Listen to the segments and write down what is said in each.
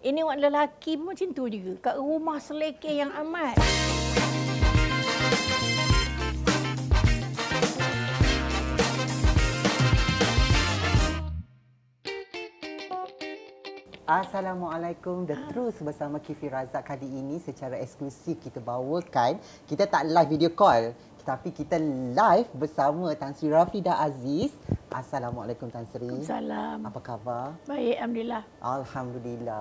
Ini orang lelaki pun macam tu juga. Kat rumah selekeh yang amat. Assalamualaikum. Dan terus bersama Kifi Razak kali ini secara eksklusif kita bawakan. Kita tak live video call. Tapi kita live bersama Tan Sri Rafidah Aziz. Assalamualaikum Tan Sri. Assalamualaikum. Apa khabar? Baik, Alhamdulillah. Alhamdulillah.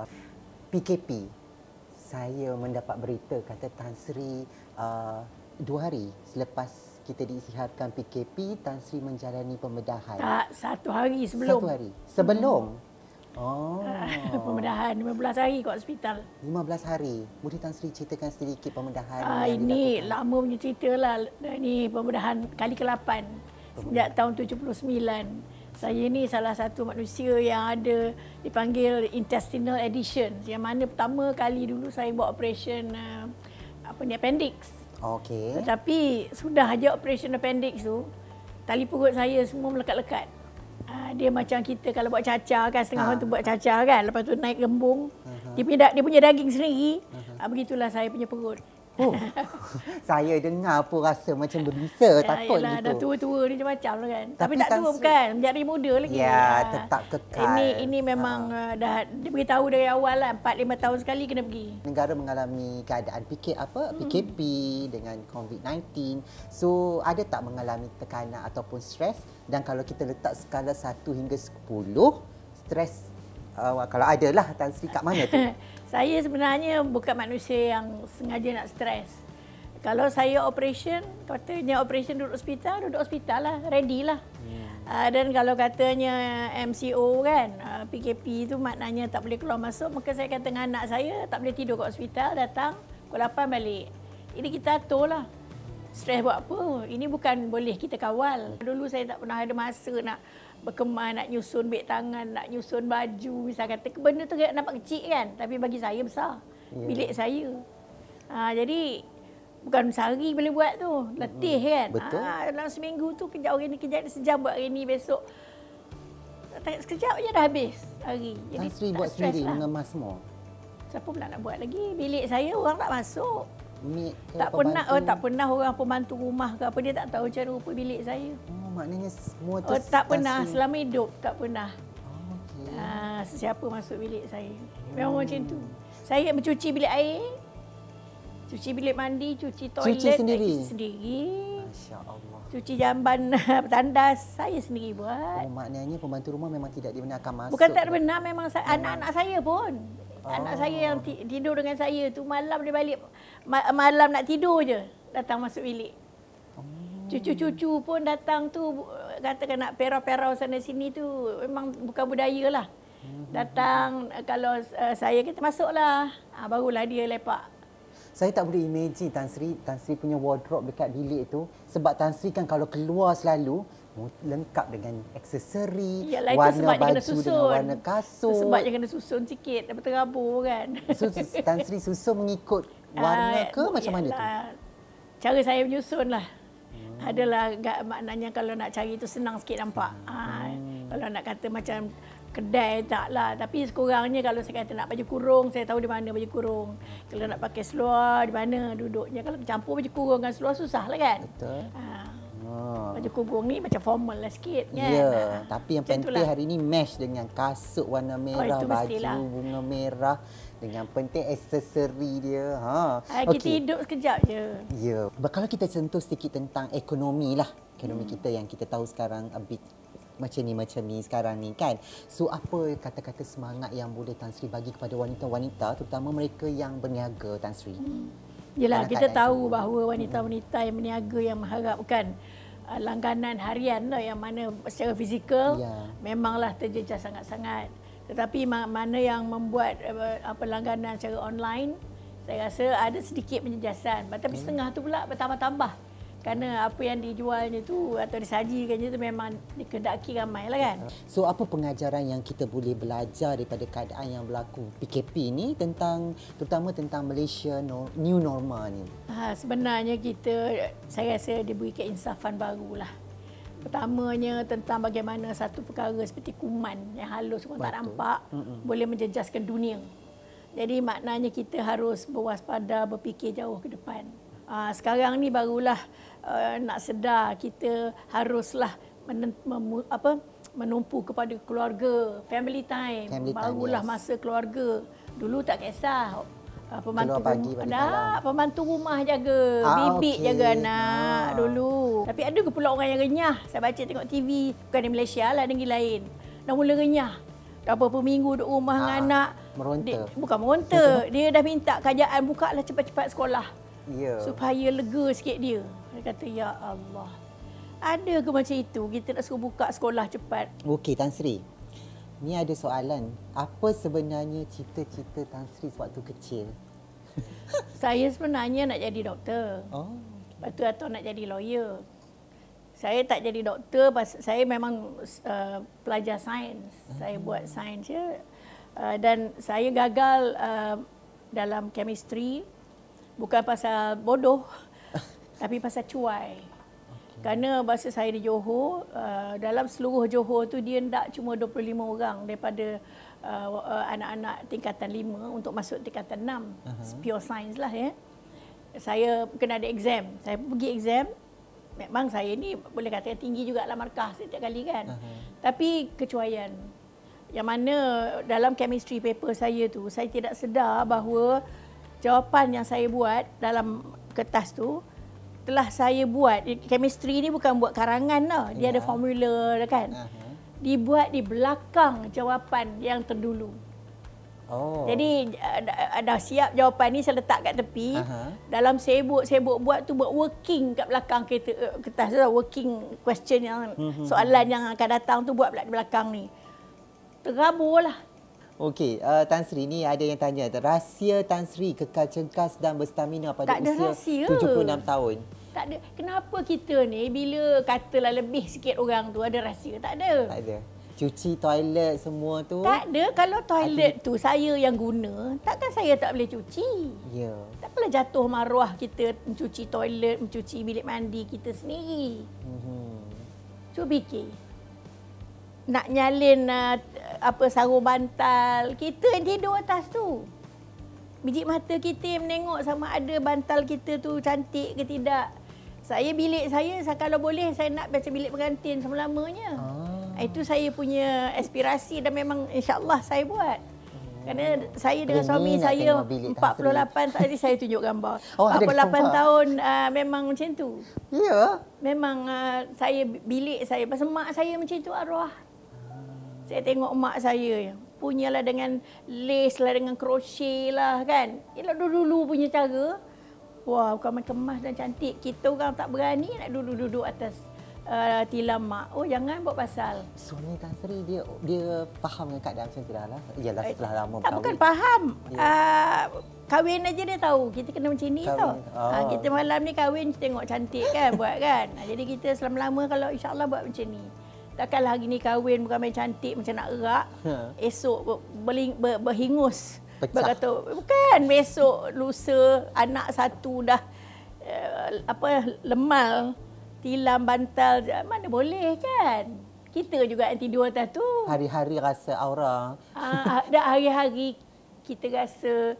PKP saya mendapat berita kata Tan Sri uh, dua hari selepas kita diisytiharkan PKP Tan Sri menjalani pembedahan tak satu hari sebelum satu hari sebelum hmm. oh uh, pembedahan 15 hari kat hospital 15 hari boleh Tan Sri ceritakan sedikit pembedahan uh, ini lama punya cerita lah. ini pembedahan kali ke-8 pembedahan. sejak tahun 79 saya ni salah satu manusia yang ada dipanggil intestinal edition. yang mana pertama kali dulu saya buat operasi eh, apa ni appendix okey tetapi sudah aja operasi appendix tu tali perut saya semua melekat-lekat ah, dia macam kita kalau buat cacar kan setengah ha. orang tu buat cacar kan lepas tu naik gembung uh-huh. dia punya dia punya daging sendiri uh-huh. begitulah saya punya perut Oh. saya dengar pun rasa macam berbisa ya, takut yalah, gitu. Dah tua-tua ni macam lah kan. Tapi, Tapi tak tua kan bukan. Jari muda lagi. Ya, ha. tetap kekal. Ini ini memang ha. Uh, dah dia beritahu dari awal lah. 4-5 tahun sekali kena pergi. Negara mengalami keadaan PK apa? Hmm. PKP dengan COVID-19. So, ada tak mengalami tekanan ataupun stres? Dan kalau kita letak skala 1 hingga 10, stres Uh, kalau ada lah Tan Sri kat mana tu? Saya sebenarnya bukan manusia yang sengaja nak stres. Kalau saya operation, katanya operation duduk hospital, duduk hospital lah, ready lah. Yeah. Hmm. dan kalau katanya MCO kan, PKP ah, itu maknanya tak boleh keluar masuk, maka saya kata dengan anak saya, tak boleh tidur kat hospital, datang pukul 8 balik. Ini kita atur lah. Stres buat apa? Ini bukan boleh kita kawal. Dulu saya tak pernah ada masa nak berkemar nak nyusun beg tangan, nak nyusun baju misalkan. Tapi benda tu nak nampak kecil kan, tapi bagi saya besar. Yeah. Bilik saya. Ha, jadi bukan sehari boleh buat tu. Letih mm-hmm. kan. Betul. Ha, dalam seminggu tu kejap hari ni, kejap ni sejam buat hari ni, besok. Tak, sekejap je dah habis hari. Jadi, Tan buat sendiri lah. mengemas semua. Siapa pula nak buat lagi? Bilik saya orang tak masuk maid ke tak pembantu? pernah oh, tak pernah orang pembantu rumah ke apa dia tak tahu cara rupa bilik saya oh maknanya semua tu oh, tak pernah selama hidup tak pernah oh, okey ah, siapa masuk bilik saya oh. memang hmm. macam tu saya mencuci bilik air cuci bilik mandi cuci toilet cuci sendiri cuci sendiri masya-Allah cuci jamban tandas saya sendiri buat oh, maknanya pembantu rumah memang tidak dibenarkan masuk bukan tak dibenarkan memang, memang anak-anak saya pun Anak oh. saya yang oh. tidur dengan saya tu malam dia balik malam nak tidur je datang masuk bilik. Cucu-cucu pun datang tu katakan nak perau-perau sana sini tu memang bukan budaya lah. Datang kalau uh, saya kita masuklah. Ha, barulah dia lepak. Saya tak boleh imagine Tan Sri, Tan Sri punya wardrobe dekat bilik tu sebab Tan Sri kan kalau keluar selalu lengkap dengan aksesori, Yalah, warna itu baju dengan warna kasut. sebab dia kena susun sikit, dapat terabur kan. So, Tan Sri susun mengikut warna ah, ke macam mana tu? Cara saya menyusun lah. Hmm. Adalah maknanya kalau nak cari itu senang sikit nampak. Ah, hmm. Ha, kalau nak kata macam kedai tak lah. tapi sekurangnya kalau saya kata nak baju kurung saya tahu di mana baju kurung kalau nak pakai seluar di mana duduknya kalau campur baju kurung dengan seluar susah lah kan betul ha. Ha. baju kurung ni macam formal lah sikit kan ya yeah. ha. tapi yang penting lah. hari ini mesh dengan kasut warna oh, merah oh, baju bunga merah dengan penting aksesori dia. Ha. Okay. Ah, kita hidup sekejap je. Ya. Yeah. Kalau kita sentuh sedikit tentang ekonomi lah. Ekonomi hmm. kita yang kita tahu sekarang a bit macam ni macam ni sekarang ni kan. So apa kata-kata semangat yang boleh Tan Sri bagi kepada wanita-wanita terutama mereka yang berniaga Tan Sri? Hmm. Yelah kita tahu itu. bahawa wanita-wanita yang berniaga yang mengharapkan uh, langganan harian lah yang mana secara fizikal yeah. memanglah terjejas sangat-sangat tetapi mana yang membuat apa langganan secara online saya rasa ada sedikit penjejasan tapi hmm. setengah tu pula bertambah-tambah kerana apa yang dijualnya tu atau disajikannya tu memang dikedaki ramai lah kan. So apa pengajaran yang kita boleh belajar daripada keadaan yang berlaku PKP ni tentang terutama tentang Malaysia new normal ni? Ha, sebenarnya kita saya rasa diberi keinsafan barulah pertamanya tentang bagaimana satu perkara seperti kuman yang halus orang tak nampak Mm-mm. boleh menjejaskan dunia. Jadi maknanya kita harus berwaspada, berfikir jauh ke depan. Ah, sekarang ni barulah ah, nak sedar kita haruslah menumpu kepada keluarga, family time, family time yes. masa keluarga. Dulu tak kisah Uh, ah, pembantu Keluar pagi rumah. Tak, pembantu rumah jaga. Ah, Bibik okay. jaga anak ah. dulu. Tapi ada ke pula orang yang renyah? Saya baca tengok TV. Bukan di Malaysia lah, negeri lain. Dah mula renyah. Dah berapa minggu duduk rumah ah. dengan anak. Meronta. Dia, bukan meronta. dia dah minta kajian buka lah cepat-cepat sekolah. Yeah. Supaya lega sikit dia. Dia kata, Ya Allah. Ada ke macam itu? Kita nak suruh buka sekolah cepat. Okey, Tan Sri. Ni ada soalan. Apa sebenarnya cita-cita Tan Sri waktu kecil? Saya sebenarnya nak jadi doktor. Oh. Lepas tu atau nak jadi lawyer. Saya tak jadi doktor, saya memang uh, pelajar sains. Uh-huh. Saya hmm. buat sains je. Ya. Uh, dan saya gagal uh, dalam chemistry bukan pasal bodoh tapi pasal cuai. Kerana bahasa saya di Johor, uh, dalam seluruh Johor tu dia tidak cuma 25 orang daripada uh, uh, anak-anak tingkatan 5 untuk masuk tingkatan 6. Uh-huh. Pure science lah ya. Saya kena ada exam. Saya pergi exam. Memang saya ni boleh kata tinggi juga jugalah markah setiap kali kan. Uh-huh. Tapi kecuaian. Yang mana dalam chemistry paper saya tu, saya tidak sedar bahawa jawapan yang saya buat dalam kertas tu telah saya buat chemistry ni bukan buat karangan lah dia ya. ada formula kan dibuat di belakang jawapan yang terdulu Oh. Jadi dah, dah siap jawapan ni saya letak kat tepi. Uh-huh. Dalam sibuk-sibuk buat tu buat working kat belakang kereta eh, kertas tu lah, working question yang mm-hmm. soalan yang akan datang tu buat di belakang ni. Terabulah. Okey, uh, Tan Sri ni ada yang tanya rahsia Tan Sri kekal cengkas dan berstamina pada tak usia rahsia. 76 tahun. Tak ada. Kenapa kita ni bila katalah lebih sikit orang tu ada rahsia? Tak ada. Tak ada. Cuci toilet semua tu. Tak ada. Kalau toilet Adi... tu saya yang guna, takkan saya tak boleh cuci? Ya. Yeah. Takpelah jatuh maruah kita mencuci toilet, mencuci bilik mandi kita sendiri. Mm-hmm. Cuba fikir. Nak nyalin uh, apa sarung bantal, kita yang tidur atas tu. Biji mata kita yang menengok sama ada bantal kita tu cantik ke tidak. Saya bilik saya, saya kalau boleh saya nak baca bilik pengantin semulanya. Ah. Itu saya punya aspirasi dan memang insyaallah saya buat. Oh. Kerana saya dengan Bini suami saya 48 tadi saya tunjuk gambar. Oh, 48 tahun uh, memang macam tu. Ya. Yeah. Memang uh, saya bilik saya pasal mak saya macam tu arwah. Ah. Saya tengok mak saya punyalah dengan lace lah dengan crochet lah kan. Ialah dulu-dulu punya cara. Wah, kau kemas dan cantik. Kita orang tak berani nak duduk-duduk atas uh, tilam mak. Oh, jangan buat pasal. Suami Tan Sri, dia, dia faham dengan keadaan macam tu dah lah. Yalah, eh, setelah lama berkahwin. Tak, bukan faham. Yeah. Ya. Uh, Kahwin aja dia tahu. Kita kena macam ni tau. Oh. Ha, kita malam ni kahwin tengok cantik kan buat kan. Ah, jadi kita selama-lama kalau insyaAllah buat macam ni. Takkanlah hari ni kahwin bukan main cantik macam nak erak. Ha. Esok ber, ber, berhingus. Pecah. Kata, bukan besok lusa anak satu dah uh, apa lemal tilam bantal mana boleh kan kita juga anti dua atas tu hari-hari rasa aura ah, ah, dah hari-hari kita rasa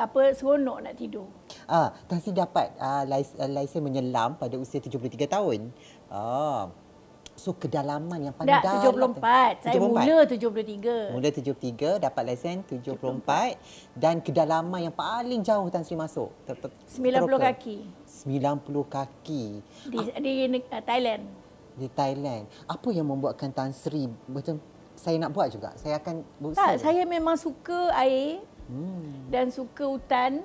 apa seronok nak tidur ah uh, dapat uh, lais- uh, menyelam pada usia 73 tahun ah So kedalaman yang paling dah, dalam 74. Saya mula 74. mula 73. Mula 73, dapat lesen 74. 74. Dan kedalaman yang paling jauh Tan Sri masuk? Ter- ter- 90 teroka. kaki. 90 kaki. Di, ah. di uh, Thailand. Di Thailand. Apa yang membuatkan Tan Sri macam saya nak buat juga? Saya akan buat Tak, saya, saya memang suka air hmm. dan suka hutan.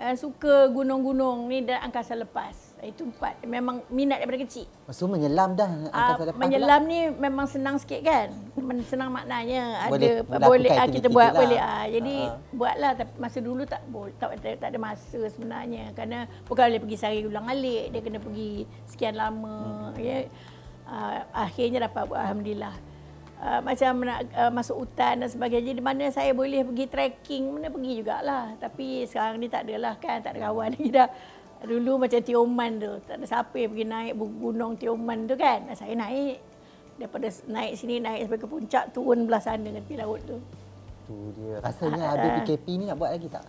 Uh, suka gunung-gunung ni dan angkasa lepas. Itu empat. Memang minat daripada kecil. Maksud menyelam dah ah, angkasa Menyelam pula. ni memang senang sikit kan? Senang maknanya. Boleh ada boleh ah, kita buat lah. boleh. Ah. Jadi uh buatlah tapi masa dulu tak tak, tak tak ada masa sebenarnya kerana bukan boleh pergi sehari ulang alik dia kena pergi sekian lama hmm. ya. Ah, akhirnya dapat buat alhamdulillah. Uh, macam nak uh, masuk hutan dan sebagainya Jadi mana saya boleh pergi trekking Mana pergi jugalah Tapi sekarang ni tak adalah kan Tak ada kawan lagi dah Dulu macam Tioman tu, tak ada siapa yang pergi naik gunung Tioman tu kan. Saya naik, daripada naik sini, naik sampai ke puncak, turun belah sana dengan tepi laut tu. Tu dia. Rasanya ah, ada uh, ah. PKP ni nak buat lagi tak?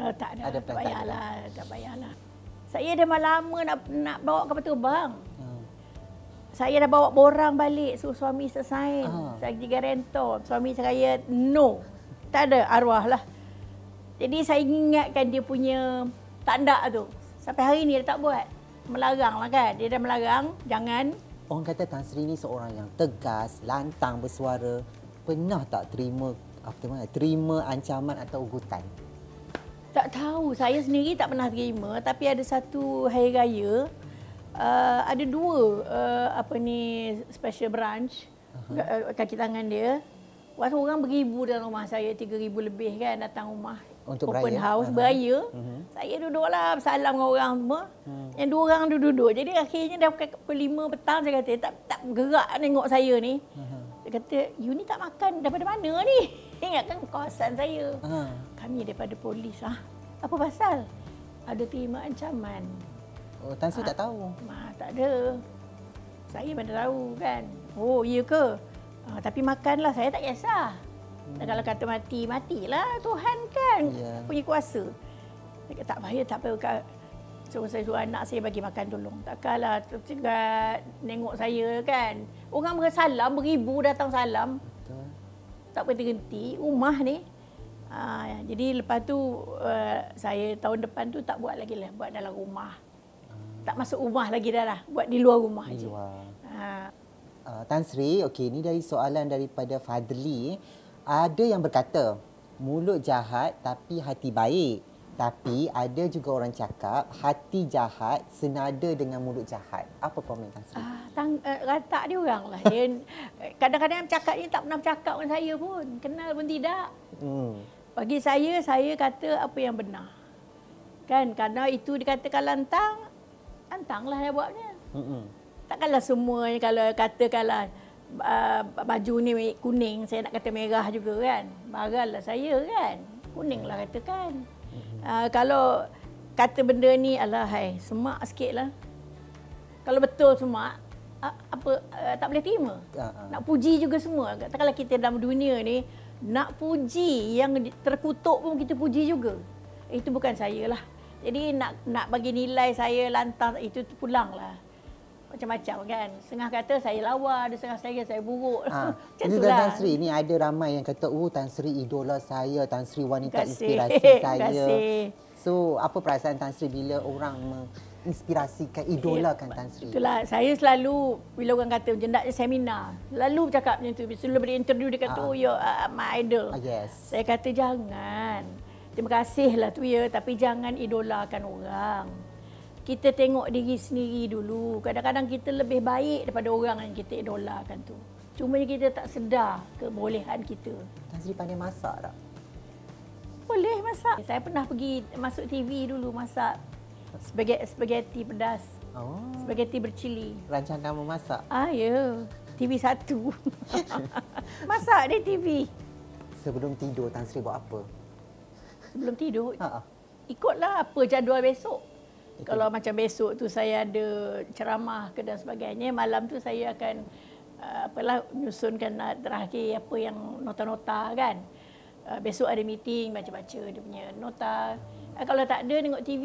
Uh, tak ada, ada tak payahlah. Tak payahlah. Saya dah lama nak, nak bawa kapal terbang. Hmm. Saya dah bawa borang balik, suruh suami saya sign. Uh. Saya pergi rental. Suami saya no. Tak ada, arwah lah. Jadi saya ingatkan dia punya tanda tu. Sampai hari ini dia tak buat. Melarang lah kan. Dia dah melarang. Jangan. Orang kata Tan Sri ni seorang yang tegas, lantang bersuara. Pernah tak terima apa mana, eh, terima ancaman atau ugutan? Tak tahu. Saya sendiri tak pernah terima. Tapi ada satu hari raya. Uh, ada dua uh, apa ni special branch uh-huh. kaki tangan dia. Waktu orang beribu dalam rumah saya, tiga ribu lebih kan datang rumah untuk open beraya. house uh-huh. beraya. Uh-huh. Saya duduklah bersalam dengan orang semua. Uh-huh. Yang dua orang duduk duduk. Jadi akhirnya dah pukul lima petang saya kata tak tak gerak tengok saya ni. Uh-huh. Dia kata you ni tak makan daripada mana ni? Ingatkan kawasan saya. Uh-huh. Kami daripada polis ah. Apa pasal? Ada terima ancaman. Oh, Tan Sri ah. tak tahu. Ma ah, tak ada. Saya mana tahu kan. Oh, iya ke? Ah, tapi makanlah saya tak kisah. Dan kalau kata mati, matilah Tuhan kan yeah. punya kuasa. Dia kata, tak payah, tak payah kat suruh saya suruh anak saya bagi makan dulu. Takkanlah tercegat nengok saya kan. Orang bersalam, beribu datang salam. Betul. Tak berhenti-henti rumah ni. Ha, jadi lepas tu uh, saya tahun depan tu tak buat lagi lah. Buat dalam rumah. Hmm. Tak masuk rumah lagi dah lah. Buat di luar rumah je. Ha. Uh, Tan Sri, okay, ni dari soalan daripada Fadli ada yang berkata mulut jahat tapi hati baik. Tapi ada juga orang cakap hati jahat senada dengan mulut jahat. Apa komen Tan Sri? Ah, tang, uh, dia orang lah. Dia, eh, kadang-kadang yang cakap ni tak pernah cakap dengan saya pun. Kenal pun tidak. Hmm. Bagi saya, saya kata apa yang benar. Kan? Karena itu dikatakan lantang, lantanglah yang buatnya. Hmm. Takkanlah semuanya kalau katakanlah uh, baju ni kuning, saya nak kata merah juga kan. Marahlah saya kan. Kuninglah kata kan. Uh, kalau kata benda ni, alah hai, semak sikitlah. Kalau betul semak, uh, apa uh, tak boleh terima. Ah, ah. Nak puji juga semua. Katakanlah kita dalam dunia ni, nak puji yang terkutuk pun kita puji juga. Itu bukan saya lah. Jadi nak nak bagi nilai saya lantas itu tu pulanglah macam-macam kan. Setengah kata saya lawa, ada setengah saya saya buruk. Ha. Macam itulah. Tan Sri ni ada ramai yang kata, oh Tan Sri idola saya, Tan Sri wanita inspirasi saya. So, apa perasaan Tan Sri bila orang menginspirasikan, ya, idolakan Tan Sri? Itulah, saya selalu bila orang kata macam nak seminar, selalu cakap macam tu. Sebelum diberi interview, dia kata, ha. oh, you're uh, my idol. Ah, yes. Saya kata, jangan. Terima kasihlah tu ya, tapi jangan idolakan orang kita tengok diri sendiri dulu. Kadang-kadang kita lebih baik daripada orang yang kita idolakan tu. Cuma kita tak sedar kebolehan kita. Nazri pandai masak tak? Boleh masak. Saya pernah pergi masuk TV dulu masak spaghetti pedas. Oh. Spaghetti bercili. Rancang kamu masak? Ah, ya. TV satu. masak di TV. Sebelum tidur, Tan Sri buat apa? Sebelum tidur? Ha-ha. Ikutlah apa jadual besok okay. kalau macam besok tu saya ada ceramah ke dan sebagainya malam tu saya akan uh, apalah menyusunkan uh, terakhir apa yang nota-nota kan uh, besok ada meeting baca-baca dia punya nota uh, kalau tak ada tengok TV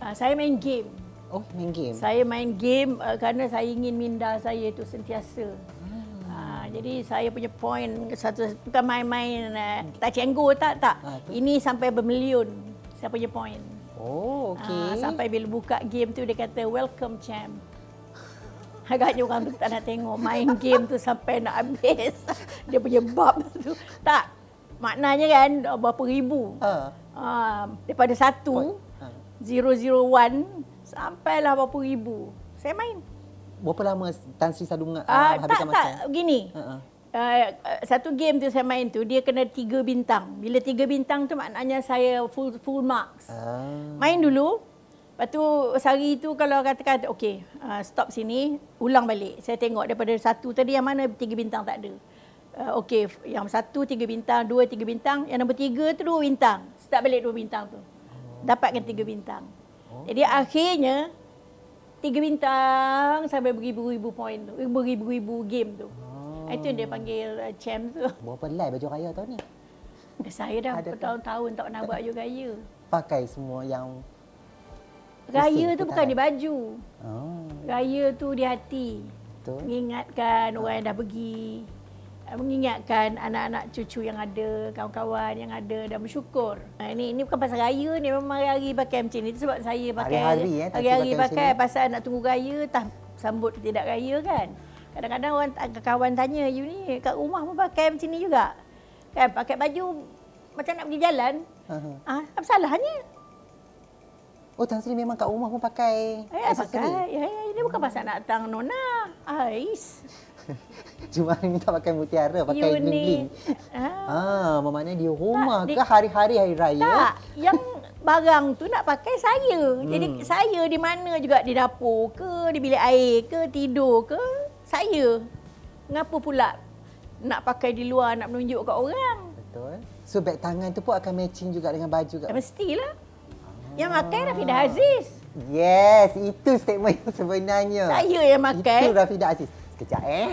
uh, saya main game oh main game saya main game uh, kerana saya ingin minda saya tu sentiasa hmm. jadi saya punya point satu bukan main-main eh, tak cenggu tak tak. Ini sampai bermilion saya punya point. Oh, ah, okey. Uh, sampai bila buka game tu dia kata welcome champ. Agaknya orang tu tak nak tengok main game tu sampai nak habis. Dia punya bab tu. Tak. Maknanya kan berapa ribu. Uh. Uh, daripada satu, uh. zero zero one, sampailah berapa ribu. Saya main. Berapa lama Tan Sri Sadu uh, ah, habiskan masa? Tak, tak. Begini. Uh-uh. Ha, uh, satu game tu saya main tu dia kena tiga bintang. Bila tiga bintang tu maknanya saya full full marks. Ah. Main dulu. Lepas tu sehari tu kalau katakan okey uh, stop sini ulang balik. Saya tengok daripada satu tadi yang mana tiga bintang tak ada. Uh, okey yang satu tiga bintang, dua tiga bintang, yang nombor tiga tu dua bintang. Start balik dua bintang tu. Dapatkan tiga bintang. Oh. Jadi akhirnya tiga bintang sampai beribu-ribu poin tu, eh, beribu-ribu game tu. Hmm. Itu dia panggil uh, champ tu. Berapa live baju raya tahun ni? Eh, saya dah bertahun-tahun tak nak buat baju raya. Pakai semua yang... Raya tu bukan di baju. Oh. Raya tu di hati. Betul. Mengingatkan ha. orang yang dah pergi. Ah, mengingatkan anak-anak cucu yang ada, kawan-kawan yang ada dan bersyukur. Ini, ah, ini bukan pasal raya ni, memang hari-hari pakai macam ni. sebab saya pakai hari-hari, eh, pakai, pakai pasal nak tunggu raya, tak sambut tidak raya kan. Kadang-kadang orang kawan tanya you ni kat rumah pun pakai macam ni juga. Kan pakai baju macam nak pergi jalan. Ha. Uh-huh. Ah, apa salahnya? Oh, Tan Sri memang kat rumah pun pakai. Ya, eh, pakai. Ya, ya, ya ini bukan pasal nak tang Nona. Ais. Cuma ni minta pakai mutiara, pakai you bling-bling. Ha. Ah, memangnya ah, di rumah tak, ke hari-hari hari raya? Tak, yang barang tu nak pakai saya. Jadi hmm. saya di mana juga di dapur ke, di bilik air ke, tidur ke saya. Kenapa pula nak pakai di luar nak menunjuk ke orang? Betul. So beg tangan tu pun akan matching juga dengan baju kat. Ya, mestilah. Yang pakai Rafida Aziz. Yes, itu statement yang sebenarnya. Saya yang pakai. Itu Rafida Aziz. Sekejap eh.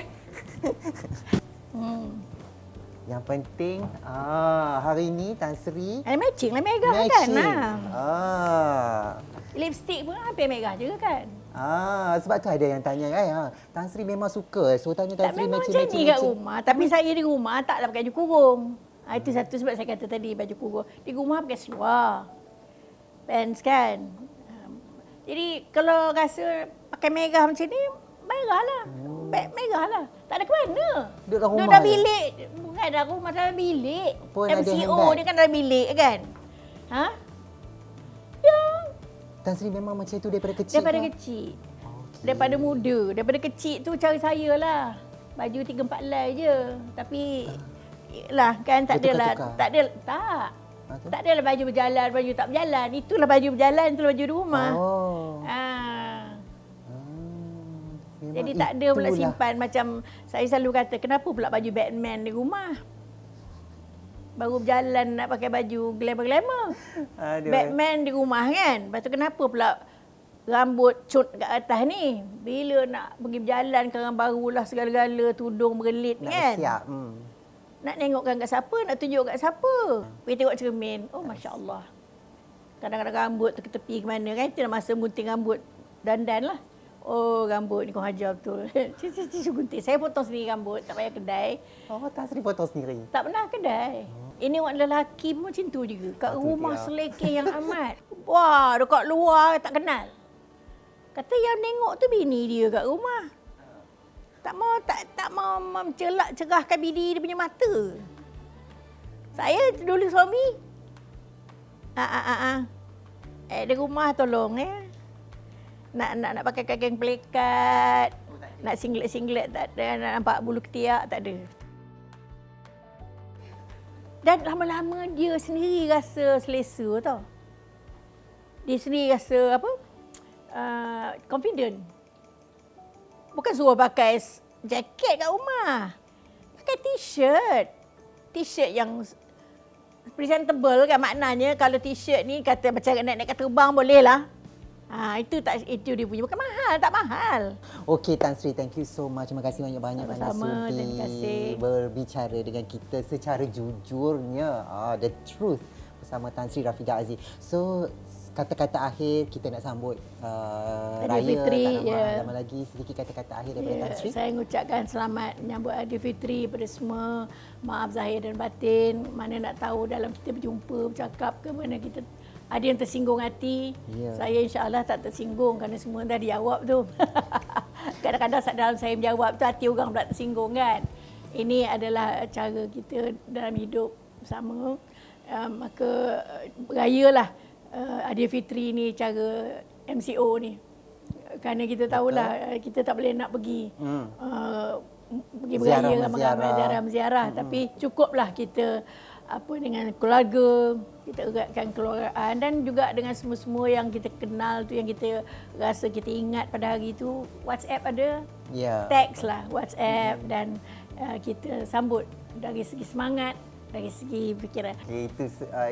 hmm. Yang penting ah hari ini Tan Sri ada matching lah mega kan. Ah. Lipstick pun hampir megah juga kan. Ah, sebab tu ada yang tanya Eh, Ha, Tan Sri memang suka. So tanya Tan Sri macam ni. Memang macam ni rumah. Tapi saya di rumah taklah pakai baju kurung. Ha, itu hmm. satu sebab saya kata tadi baju kurung. Di rumah pakai seluar. Pants kan. Ah, jadi kalau rasa pakai merah macam ni, merah lah. Hmm. baik lah. Tak ada ke mana. Duduk dalam rumah. Duduk dalam bilik. Bukan dalam rumah, dalam bilik. Pun MCO dia kan dalam bilik kan. Ha? Tan Sri memang macam itu daripada kecil? Daripada ke? kecil. Okay. Daripada muda. Daripada kecil tu cari saya lah. Baju tiga empat lai je. Tapi... Ha. Lah kan tak adalah. Tak ada. Ah, tak. Ha, tak adalah baju berjalan, baju tak berjalan. Itulah baju berjalan, itulah baju rumah. Oh. Ha. Memang Jadi tak ada pula simpan macam saya selalu kata kenapa pula baju Batman di rumah? baru berjalan nak pakai baju glamour-glamour. Aduh. Batman di rumah kan. Lepas tu kenapa pula rambut cut kat atas ni? Bila nak pergi berjalan sekarang barulah segala-gala tudung berlit ni kan? Nak hmm. Nak tengokkan kat siapa, nak tunjuk kat siapa. Hmm. Pergi tengok cermin. Oh, Masya Allah. Kadang-kadang rambut tu ke tepi ke mana kan? Tidak masa gunting rambut dandan lah. Oh, rambut ni kau hajar betul. Cucu-cucu gunting. Saya potong sendiri rambut. Tak payah kedai. Oh, tak sendiri potong sendiri? Tak pernah kedai. Oh. Ini orang lelaki pun macam tu juga. Kat Satu ah, rumah seleke yang amat. Wah, dekat luar tak kenal. Kata yang nengok tu bini dia kat rumah. Tak mau tak tak mau mencelak cerahkan bini dia punya mata. Saya dulu suami. Ah ah ah. ah. Eh, di rumah tolong eh. Nak nak nak pakai kain pelikat. Oh, nak singlet-singlet tak ada, nak nampak bulu ketiak tak ada. Dan lama-lama dia sendiri rasa selesa tau. Dia sendiri rasa apa? Uh, confident. Bukan suruh pakai jaket kat rumah. Pakai t-shirt. T-shirt yang presentable kan maknanya kalau t-shirt ni kata macam nak naik kat terbang boleh lah. Ah ha, itu tak itu dia punya bukan mahal tak mahal. Okey Tan Sri thank you so much. Terima kasih banyak-banyak Tan Sri. Terima kasih berbicara dengan kita secara jujurnya. Ah the truth bersama Tan Sri Rafidah Aziz. So kata-kata akhir kita nak sambut uh, raya Fitri, tak lama, ya. lama lagi sedikit kata-kata akhir daripada yeah. Tan ya, Sri. Saya mengucapkan selamat menyambut Adi Fitri kepada semua. Maaf zahir dan batin. Mana nak tahu dalam kita berjumpa, bercakap ke mana kita ada yang tersinggung hati. Yeah. Saya insya-Allah tak tersinggung kerana semua dah dijawab tu. Kadang-kadang saat dalam saya menjawab tu hati orang pula tersinggung kan. Ini adalah cara kita dalam hidup sama. Um, eh, maka berayalah eh, uh, eh, Adia Fitri ni cara MCO ni. Kerana kita tahulah kita tak boleh nak pergi. Hmm. Uh, pergi beraya, lah ziarah, ziarah, ziarah, ziarah. Hmm. Tapi cukuplah kita apa dengan keluarga kita eratkan keluargaan dan juga dengan semua-semua yang kita kenal tu yang kita rasa kita ingat pada hari itu WhatsApp ada ya text lah WhatsApp hmm. dan uh, kita sambut dari segi semangat dari segi fikiran okay, itu uh,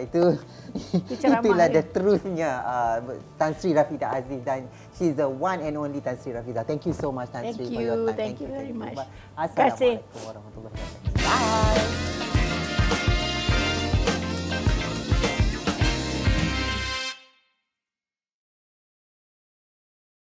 itu lah the truthnya uh, Tan Sri Rafida Aziz dan she's the one and only Tan Sri Rafida thank you so much Tan Sri you. for your time thank, thank you thank you very much assalamualaikum warahmatullahi wabarakatuh bye